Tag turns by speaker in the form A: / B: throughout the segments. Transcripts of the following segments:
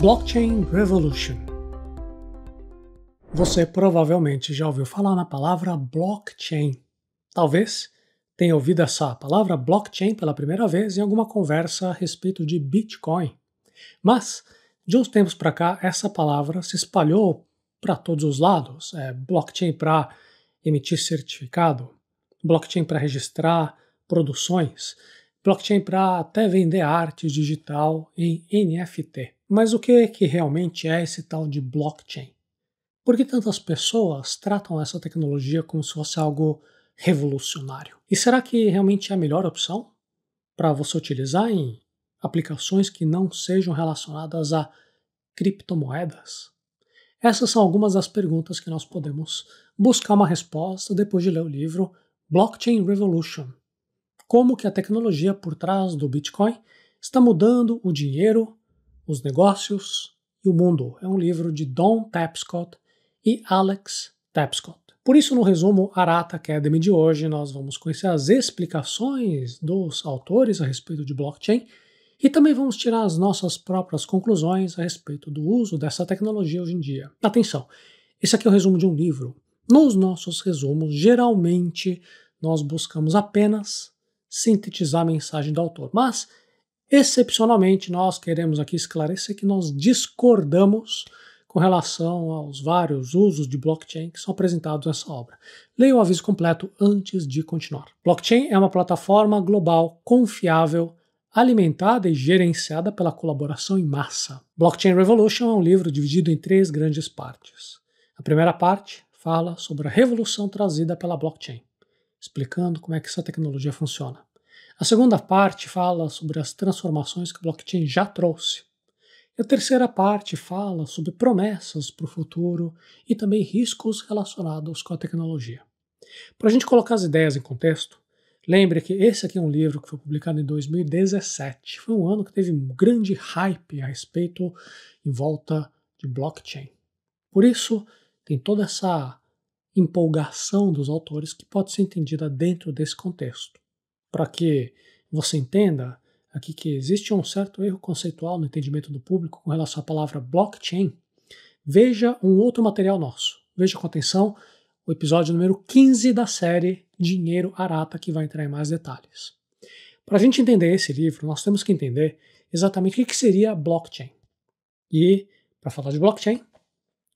A: Blockchain Revolution. Você provavelmente já ouviu falar na palavra blockchain. Talvez tenha ouvido essa palavra blockchain pela primeira vez em alguma conversa a respeito de Bitcoin. Mas, de uns tempos para cá, essa palavra se espalhou para todos os lados. É blockchain para emitir certificado, blockchain para registrar produções, blockchain para até vender arte digital em NFT. Mas o que é que realmente é esse tal de blockchain? Por que tantas pessoas tratam essa tecnologia como se fosse algo revolucionário? E será que realmente é a melhor opção para você utilizar em aplicações que não sejam relacionadas a criptomoedas? Essas são algumas das perguntas que nós podemos buscar uma resposta depois de ler o livro Blockchain Revolution: Como que a tecnologia por trás do Bitcoin está mudando o dinheiro os Negócios e o Mundo. É um livro de Don Tapscott e Alex Tapscott. Por isso, no resumo Arata Academy de hoje, nós vamos conhecer as explicações dos autores a respeito de blockchain e também vamos tirar as nossas próprias conclusões a respeito do uso dessa tecnologia hoje em dia. Atenção, esse aqui é o resumo de um livro. Nos nossos resumos, geralmente nós buscamos apenas sintetizar a mensagem do autor, mas Excepcionalmente, nós queremos aqui esclarecer que nós discordamos com relação aos vários usos de blockchain que são apresentados nessa obra. Leia o aviso completo antes de continuar. Blockchain é uma plataforma global confiável, alimentada e gerenciada pela colaboração em massa. Blockchain Revolution é um livro dividido em três grandes partes. A primeira parte fala sobre a revolução trazida pela blockchain, explicando como é que essa tecnologia funciona. A segunda parte fala sobre as transformações que o blockchain já trouxe. E a terceira parte fala sobre promessas para o futuro e também riscos relacionados com a tecnologia. Para a gente colocar as ideias em contexto, lembre que esse aqui é um livro que foi publicado em 2017. Foi um ano que teve um grande hype a respeito em volta de blockchain. Por isso, tem toda essa empolgação dos autores que pode ser entendida dentro desse contexto para que você entenda aqui que existe um certo erro conceitual no entendimento do público com relação à palavra blockchain, veja um outro material nosso. Veja com atenção o episódio número 15 da série Dinheiro Arata, que vai entrar em mais detalhes. Para a gente entender esse livro, nós temos que entender exatamente o que seria blockchain. E, para falar de blockchain,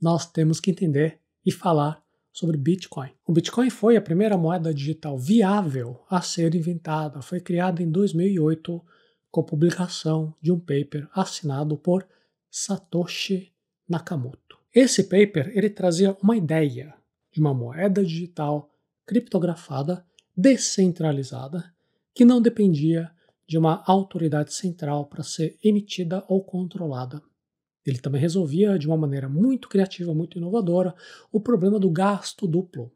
A: nós temos que entender e falar sobre Bitcoin. O Bitcoin foi a primeira moeda digital viável a ser inventada. Foi criada em 2008 com a publicação de um paper assinado por Satoshi Nakamoto. Esse paper ele trazia uma ideia de uma moeda digital criptografada, descentralizada, que não dependia de uma autoridade central para ser emitida ou controlada. Ele também resolvia, de uma maneira muito criativa, muito inovadora, o problema do gasto duplo.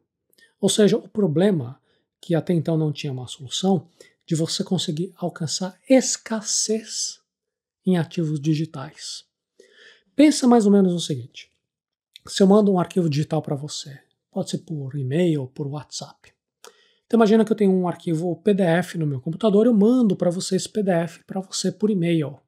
A: Ou seja, o problema que até então não tinha uma solução de você conseguir alcançar escassez em ativos digitais. Pensa mais ou menos no seguinte: se eu mando um arquivo digital para você, pode ser por e-mail, ou por WhatsApp. Então imagina que eu tenho um arquivo PDF no meu computador, eu mando para você esse PDF para você por e-mail.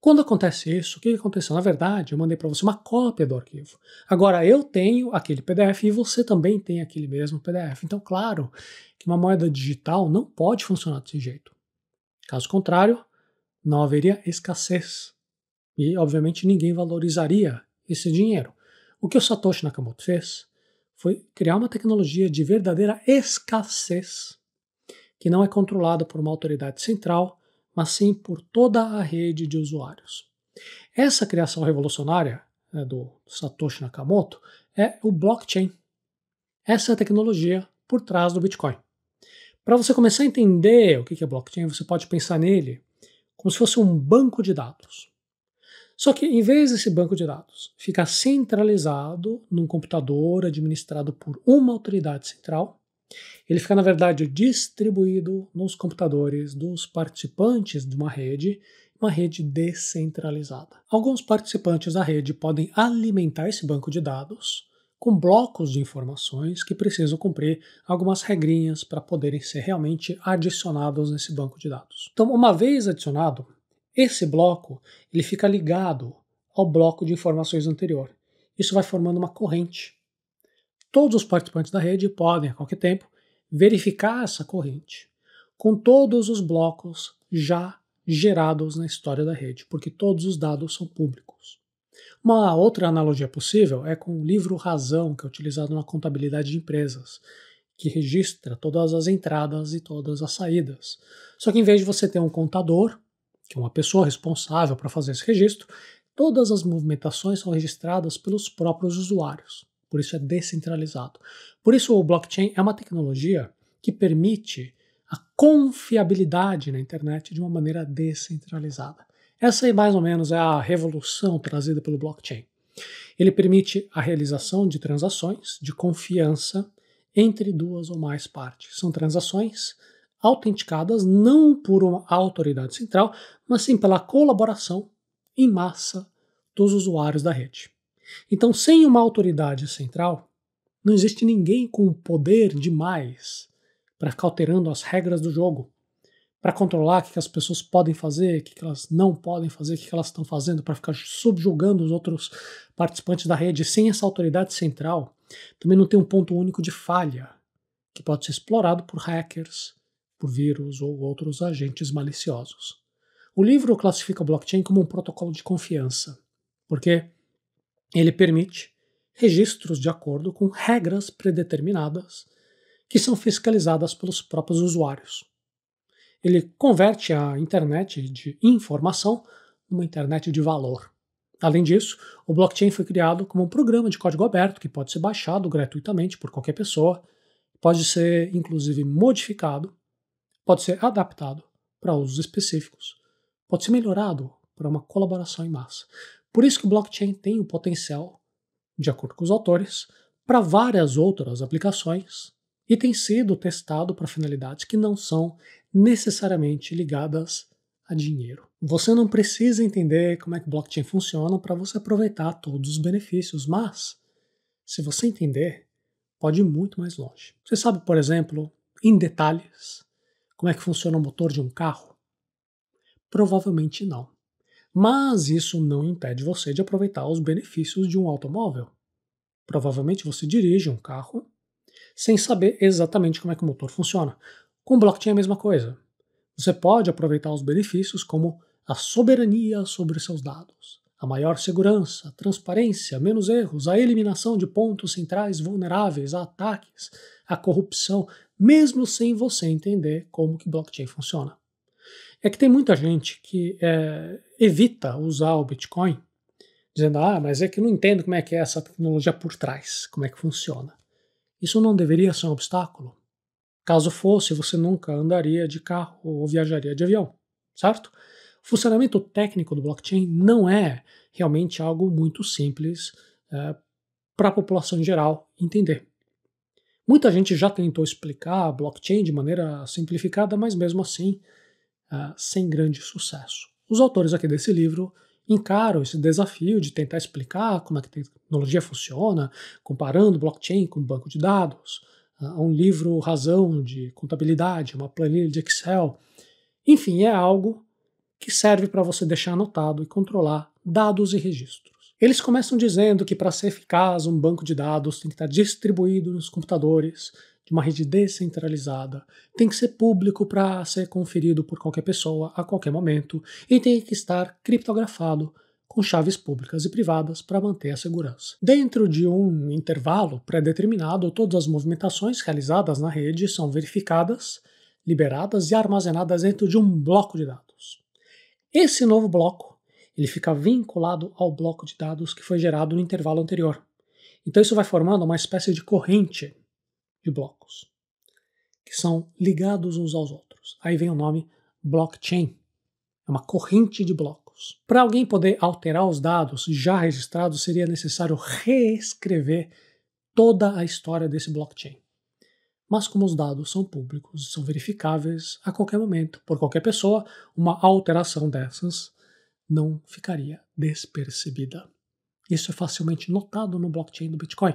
A: Quando acontece isso, o que aconteceu? Na verdade, eu mandei para você uma cópia do arquivo. Agora, eu tenho aquele PDF e você também tem aquele mesmo PDF. Então, claro que uma moeda digital não pode funcionar desse jeito. Caso contrário, não haveria escassez. E, obviamente, ninguém valorizaria esse dinheiro. O que o Satoshi Nakamoto fez foi criar uma tecnologia de verdadeira escassez que não é controlada por uma autoridade central mas sim por toda a rede de usuários. Essa criação revolucionária né, do Satoshi Nakamoto é o blockchain. Essa é a tecnologia por trás do Bitcoin. Para você começar a entender o que é blockchain, você pode pensar nele como se fosse um banco de dados. Só que em vez desse banco de dados ficar centralizado num computador administrado por uma autoridade central, ele fica, na verdade, distribuído nos computadores dos participantes de uma rede, uma rede descentralizada. Alguns participantes da rede podem alimentar esse banco de dados com blocos de informações que precisam cumprir algumas regrinhas para poderem ser realmente adicionados nesse banco de dados. Então, uma vez adicionado, esse bloco ele fica ligado ao bloco de informações anterior. Isso vai formando uma corrente Todos os participantes da rede podem, a qualquer tempo, verificar essa corrente com todos os blocos já gerados na história da rede, porque todos os dados são públicos. Uma outra analogia possível é com o livro Razão, que é utilizado na contabilidade de empresas, que registra todas as entradas e todas as saídas. Só que em vez de você ter um contador, que é uma pessoa responsável para fazer esse registro, todas as movimentações são registradas pelos próprios usuários por isso é descentralizado. Por isso o blockchain é uma tecnologia que permite a confiabilidade na internet de uma maneira descentralizada. Essa aí mais ou menos é a revolução trazida pelo blockchain. Ele permite a realização de transações de confiança entre duas ou mais partes. São transações autenticadas não por uma autoridade central, mas sim pela colaboração em massa dos usuários da rede. Então, sem uma autoridade central, não existe ninguém com poder demais para ficar alterando as regras do jogo, para controlar o que as pessoas podem fazer, o que elas não podem fazer, o que elas estão fazendo, para ficar subjugando os outros participantes da rede. Sem essa autoridade central, também não tem um ponto único de falha, que pode ser explorado por hackers, por vírus ou outros agentes maliciosos. O livro classifica o blockchain como um protocolo de confiança, porque ele permite registros de acordo com regras predeterminadas que são fiscalizadas pelos próprios usuários. Ele converte a internet de informação numa internet de valor. Além disso, o blockchain foi criado como um programa de código aberto que pode ser baixado gratuitamente por qualquer pessoa, pode ser inclusive modificado, pode ser adaptado para usos específicos, pode ser melhorado para uma colaboração em massa. Por isso que o blockchain tem o potencial, de acordo com os autores, para várias outras aplicações e tem sido testado para finalidades que não são necessariamente ligadas a dinheiro. Você não precisa entender como é que blockchain funciona para você aproveitar todos os benefícios, mas se você entender, pode ir muito mais longe. Você sabe, por exemplo, em detalhes, como é que funciona o motor de um carro? Provavelmente não. Mas isso não impede você de aproveitar os benefícios de um automóvel. Provavelmente você dirige um carro sem saber exatamente como é que o motor funciona. Com blockchain é a mesma coisa. Você pode aproveitar os benefícios como a soberania sobre seus dados, a maior segurança, a transparência, menos erros, a eliminação de pontos centrais vulneráveis a ataques, a corrupção, mesmo sem você entender como que blockchain funciona. É que tem muita gente que é, evita usar o Bitcoin, dizendo, ah, mas é que não entendo como é que é essa tecnologia por trás, como é que funciona. Isso não deveria ser um obstáculo. Caso fosse, você nunca andaria de carro ou viajaria de avião, certo? O funcionamento técnico do blockchain não é realmente algo muito simples é, para a população em geral entender. Muita gente já tentou explicar a blockchain de maneira simplificada, mas mesmo assim, é, sem grande sucesso. Os autores aqui desse livro encaram esse desafio de tentar explicar como é a tecnologia funciona, comparando blockchain com banco de dados, ah, um livro razão de contabilidade, uma planilha de Excel. Enfim, é algo que serve para você deixar anotado e controlar dados e registros. Eles começam dizendo que para ser eficaz, um banco de dados tem que estar distribuído nos computadores uma rede descentralizada, tem que ser público para ser conferido por qualquer pessoa a qualquer momento e tem que estar criptografado com chaves públicas e privadas para manter a segurança. Dentro de um intervalo pré-determinado, todas as movimentações realizadas na rede são verificadas, liberadas e armazenadas dentro de um bloco de dados. Esse novo bloco ele fica vinculado ao bloco de dados que foi gerado no intervalo anterior. Então isso vai formando uma espécie de corrente de blocos, que são ligados uns aos outros. Aí vem o nome blockchain. É uma corrente de blocos. Para alguém poder alterar os dados já registrados, seria necessário reescrever toda a história desse blockchain. Mas como os dados são públicos, e são verificáveis a qualquer momento, por qualquer pessoa, uma alteração dessas não ficaria despercebida. Isso é facilmente notado no blockchain do Bitcoin.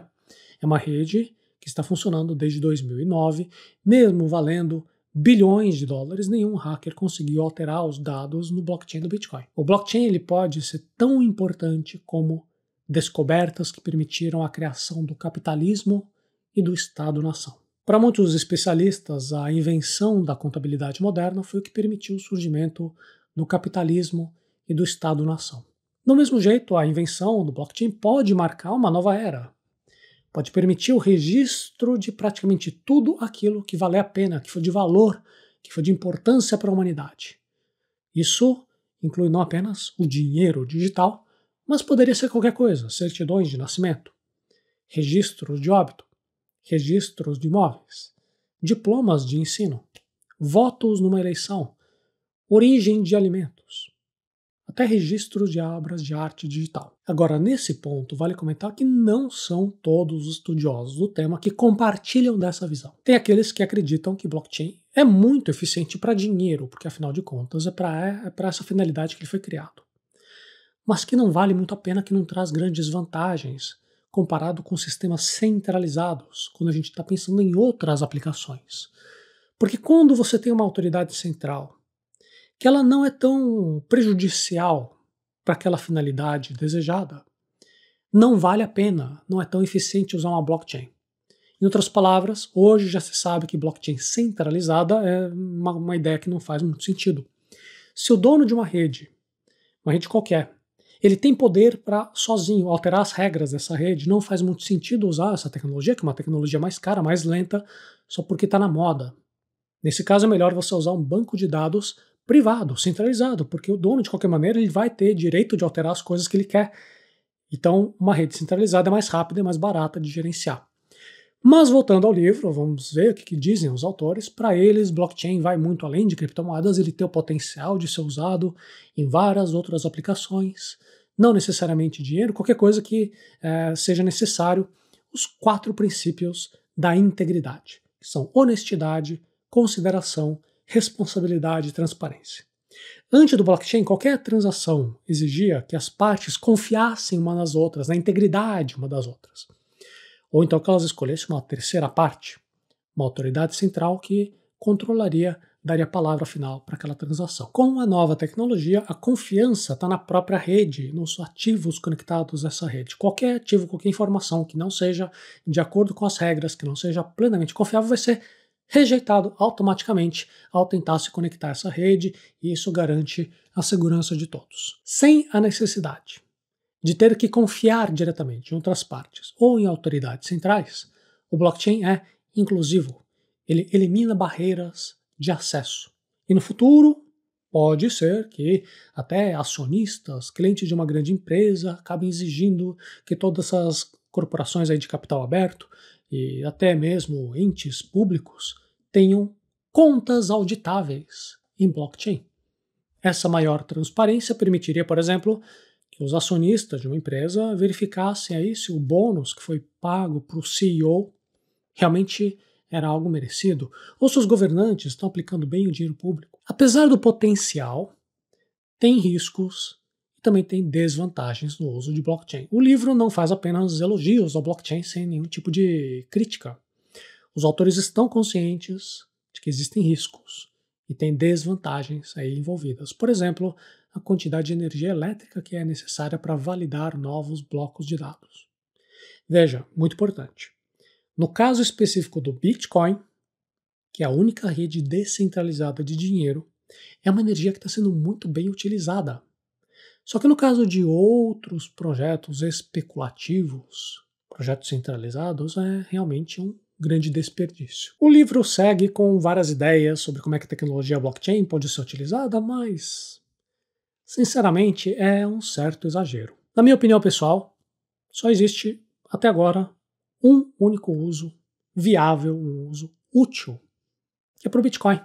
A: É uma rede que está funcionando desde 2009, mesmo valendo bilhões de dólares, nenhum hacker conseguiu alterar os dados no blockchain do Bitcoin. O blockchain ele pode ser tão importante como descobertas que permitiram a criação do capitalismo e do Estado-nação. Para muitos especialistas, a invenção da contabilidade moderna foi o que permitiu o surgimento do capitalismo e do Estado-nação. Do mesmo jeito, a invenção do blockchain pode marcar uma nova era, pode permitir o registro de praticamente tudo aquilo que vale a pena, que foi de valor, que foi de importância para a humanidade. Isso inclui não apenas o dinheiro digital, mas poderia ser qualquer coisa: certidões de nascimento, registros de óbito, registros de imóveis, diplomas de ensino, votos numa eleição, origem de alimentos, até registros de obras de arte digital. Agora, nesse ponto, vale comentar que não são todos os estudiosos do tema que compartilham dessa visão. Tem aqueles que acreditam que blockchain é muito eficiente para dinheiro, porque afinal de contas é para é essa finalidade que ele foi criado. Mas que não vale muito a pena, que não traz grandes vantagens comparado com sistemas centralizados, quando a gente está pensando em outras aplicações. Porque quando você tem uma autoridade central que ela não é tão prejudicial para aquela finalidade desejada. Não vale a pena, não é tão eficiente usar uma blockchain. Em outras palavras, hoje já se sabe que blockchain centralizada é uma, uma ideia que não faz muito sentido. Se o dono de uma rede, uma rede qualquer, ele tem poder para sozinho alterar as regras dessa rede. Não faz muito sentido usar essa tecnologia, que é uma tecnologia mais cara, mais lenta, só porque está na moda. Nesse caso, é melhor você usar um banco de dados privado, centralizado, porque o dono, de qualquer maneira, ele vai ter direito de alterar as coisas que ele quer. Então, uma rede centralizada é mais rápida e mais barata de gerenciar. Mas voltando ao livro, vamos ver o que, que dizem os autores. Para eles, blockchain vai muito além de criptomoedas, ele tem o potencial de ser usado em várias outras aplicações, não necessariamente dinheiro, qualquer coisa que é, seja necessário. Os quatro princípios da integridade, que são honestidade, consideração, responsabilidade e transparência. Antes do blockchain, qualquer transação exigia que as partes confiassem uma nas outras, na integridade uma das outras. Ou então que elas escolhessem uma terceira parte, uma autoridade central que controlaria, daria a palavra final para aquela transação. Com a nova tecnologia, a confiança está na própria rede, nos ativos conectados a essa rede. Qualquer ativo, qualquer informação que não seja de acordo com as regras, que não seja plenamente confiável, vai ser rejeitado automaticamente ao tentar se conectar a essa rede, e isso garante a segurança de todos, sem a necessidade de ter que confiar diretamente em outras partes ou em autoridades centrais. O blockchain é inclusivo, ele elimina barreiras de acesso. E no futuro, Pode ser que até acionistas, clientes de uma grande empresa, acabem exigindo que todas essas corporações aí de capital aberto e até mesmo entes públicos tenham contas auditáveis em blockchain. Essa maior transparência permitiria, por exemplo, que os acionistas de uma empresa verificassem aí se o bônus que foi pago para o CEO realmente era algo merecido, ou se os governantes estão aplicando bem o dinheiro público. Apesar do potencial, tem riscos também tem desvantagens no uso de blockchain. O livro não faz apenas elogios ao blockchain sem nenhum tipo de crítica. Os autores estão conscientes de que existem riscos e tem desvantagens aí envolvidas. Por exemplo, a quantidade de energia elétrica que é necessária para validar novos blocos de dados. Veja, muito importante. No caso específico do Bitcoin, que é a única rede descentralizada de dinheiro, é uma energia que está sendo muito bem utilizada. Só que no caso de outros projetos especulativos, projetos centralizados, é realmente um grande desperdício. O livro segue com várias ideias sobre como é que a tecnologia blockchain pode ser utilizada, mas sinceramente é um certo exagero. Na minha opinião pessoal, só existe até agora um único uso viável, um uso útil, que é para o Bitcoin.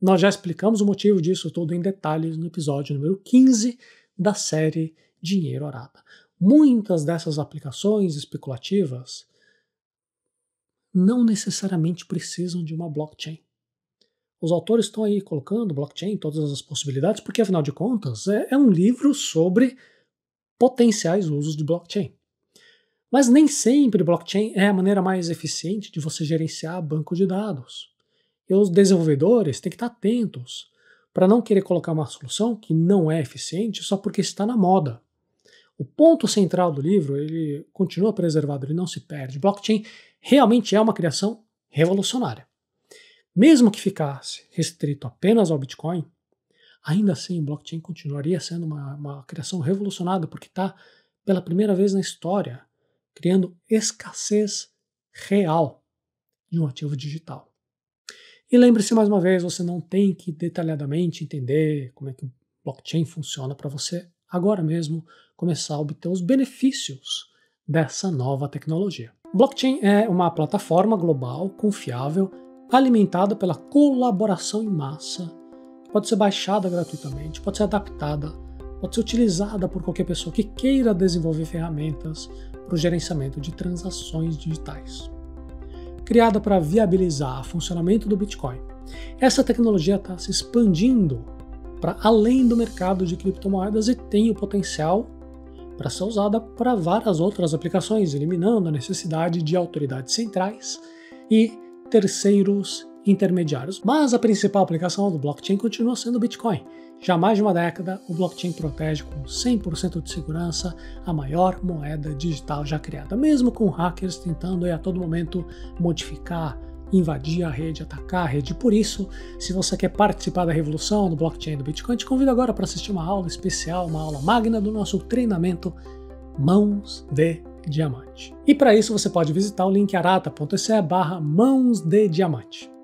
A: Nós já explicamos o motivo disso tudo em detalhes no episódio número 15 da série Dinheiro Arada. Muitas dessas aplicações especulativas não necessariamente precisam de uma blockchain. Os autores estão aí colocando blockchain, todas as possibilidades, porque afinal de contas é, é um livro sobre potenciais usos de blockchain. Mas nem sempre blockchain é a maneira mais eficiente de você gerenciar banco de dados. E os desenvolvedores têm que estar atentos para não querer colocar uma solução que não é eficiente só porque está na moda. O ponto central do livro, ele continua preservado, ele não se perde. Blockchain realmente é uma criação revolucionária. Mesmo que ficasse restrito apenas ao Bitcoin, ainda assim blockchain continuaria sendo uma, uma criação revolucionária, porque está, pela primeira vez na história, criando escassez real de um ativo digital. E lembre-se mais uma vez, você não tem que detalhadamente entender como é que o blockchain funciona para você agora mesmo começar a obter os benefícios dessa nova tecnologia. Blockchain é uma plataforma global confiável alimentada pela colaboração em massa, que pode ser baixada gratuitamente, pode ser adaptada, pode ser utilizada por qualquer pessoa que queira desenvolver ferramentas para o gerenciamento de transações digitais criada para viabilizar o funcionamento do Bitcoin. Essa tecnologia está se expandindo para além do mercado de criptomoedas e tem o potencial para ser usada para várias outras aplicações, eliminando a necessidade de autoridades centrais e terceiros intermediários. Mas a principal aplicação do blockchain continua sendo o Bitcoin. Já mais de uma década, o blockchain protege com 100% de segurança a maior moeda digital já criada, mesmo com hackers tentando a todo momento modificar invadir a rede, atacar a rede. Por isso, se você quer participar da revolução do blockchain do Bitcoin, te convido agora para assistir uma aula especial, uma aula magna do nosso treinamento Mãos de Diamante. E para isso você pode visitar o link arata.se barra mãos de diamante.